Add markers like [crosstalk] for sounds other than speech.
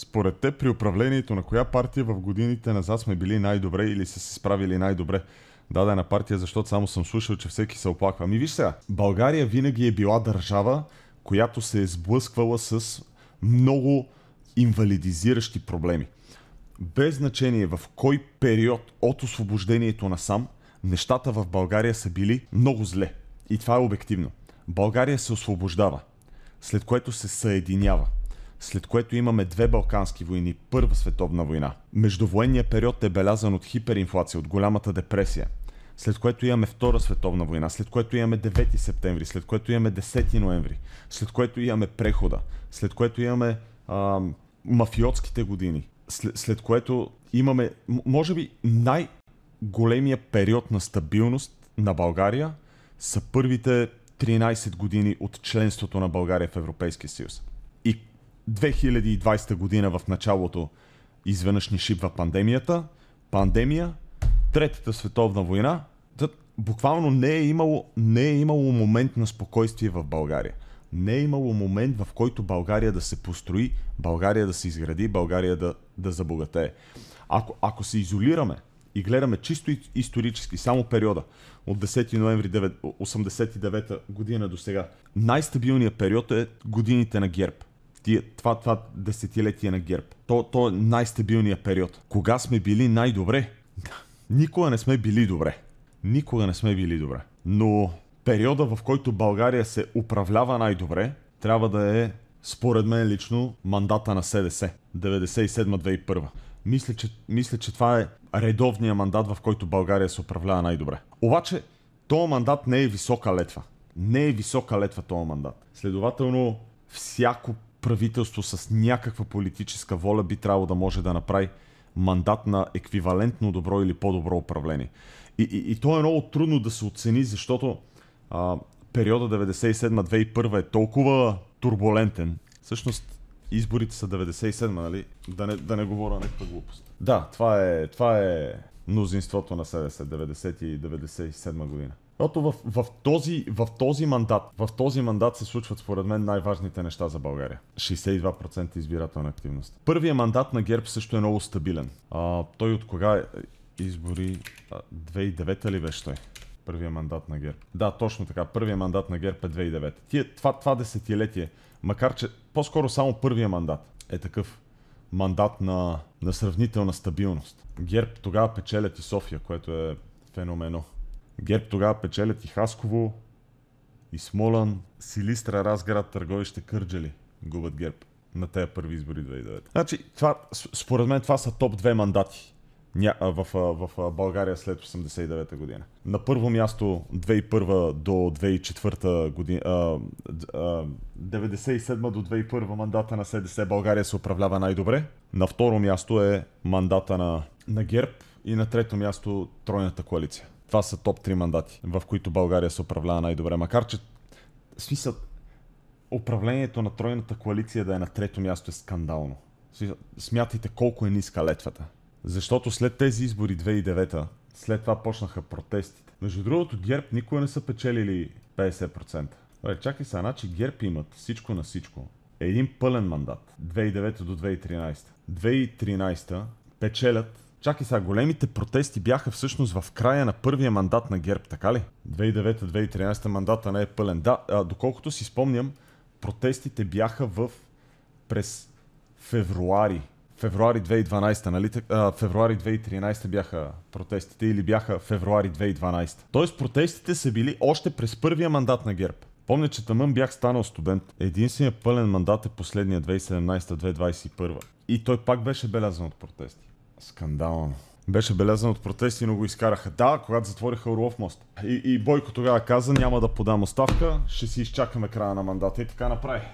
Според те при управлението на коя партия в годините назад сме били най-добре или са се справили най-добре? дадена партия, защото само съм слушал, че всеки се оплаква. Ами виж сега, България винаги е била държава, която се е сблъсквала с много инвалидизиращи проблеми. Без значение в кой период от освобождението на сам, нещата в България са били много зле. И това е обективно. България се освобождава, след което се съединява след което имаме две Балкански войни, Първа световна война. Междувоенният период е белязан от хиперинфлация, от голямата депресия, след което имаме Втора световна война, след което имаме 9 септември, след което имаме 10 ноември, след което имаме прехода, след което имаме а, мафиотските години, след, след което имаме, може би, най-големия период на стабилност на България са първите 13 години от членството на България в Европейския съюз. 2020 година в началото изведнъж ни шипва пандемията, пандемия, Третата световна война, буквално не е, имало, не е имало момент на спокойствие в България. Не е имало момент, в който България да се построи, България да се изгради, България да, да забогатее. Ако, ако се изолираме и гледаме чисто исторически, само периода от 10 ноември 89 година до сега, най-стабилният период е годините на ГЕРБ – тия, това, това десетилетие на ГЕРБ. То, то е най-стабилният период. Кога сме били най-добре? [laughs] Никога не сме били добре. Никога не сме били добре. Но периода, в който България се управлява най-добре, трябва да е, според мен лично, мандата на СДС. 97-2001. Мисля че, мисля, че това е редовният мандат, в който България се управлява най-добре. Обаче, този мандат не е висока летва. Не е висока летва този мандат. Следователно, всяко правителство с някаква политическа воля би трябвало да може да направи мандат на еквивалентно добро или по-добро управление. И, и, и то е много трудно да се оцени, защото а, периода 97-2001 е толкова турбулентен. Всъщност изборите са 97, нали? Да не, да не говоря някаква глупост. Да, това е, това е мнозинството на СДС 90 и 97 година. Защото в, в, този, в, този мандат, в този мандат се случват според мен най-важните неща за България. 62% избирателна активност. Първият мандат на ГЕРБ също е много стабилен. А, той от кога избори? 2009 ли беше той? Първия мандат на ГЕРБ. Да, точно така. Първия мандат на ГЕРБ е 2009. Тие, това, това десетилетие, макар че по-скоро само първия мандат е такъв мандат на, на сравнителна стабилност. Герб тогава печелят и София, което е феномено. Герб тогава печелят и Хасково, и Смолан, Силистра, Разград, Търговище, Кърджали губят герб на тези първи избори 2009. Значи, това, според мен това са топ 2 мандати ня... в, в, в България след 89-та година. На първо място 2001 до 2004 година, 97 до 2001 мандата на СДС България се управлява най-добре. На второ място е мандата на, на ГЕРБ и на трето място Тройната коалиция. Това са топ 3 мандати, в които България се управлява най-добре. Макар, че смисъл, управлението на Тройната коалиция да е на трето място е скандално. Смятайте колко е ниска летвата. Защото след тези избори 2009 след това почнаха протестите. Между другото, ГЕРБ никога не са печелили 50%. Добре, чакай сега, значи ГЕРБ имат всичко на всичко. Един пълен мандат. 2009 до 2013. 2013 печелят Чакай сега, големите протести бяха всъщност в края на първия мандат на ГЕРБ, така ли? 2009-2013 мандата не е пълен. Да, а, доколкото си спомням, протестите бяха в през февруари февруари 2012, нали? А, февруари 2013 бяха протестите или бяха февруари 2012. Тоест протестите са били още през първия мандат на ГЕРБ. Помня, че тъмън бях станал студент. Единственият пълен мандат е последния 2017-2021. И той пак беше белязан от протести. Скандално. Беше белязан от протести, но го изкараха. Да, когато затвориха Орлов мост. И, и Бойко тогава каза, няма да подам оставка, ще си изчакаме края на мандата. И така направи.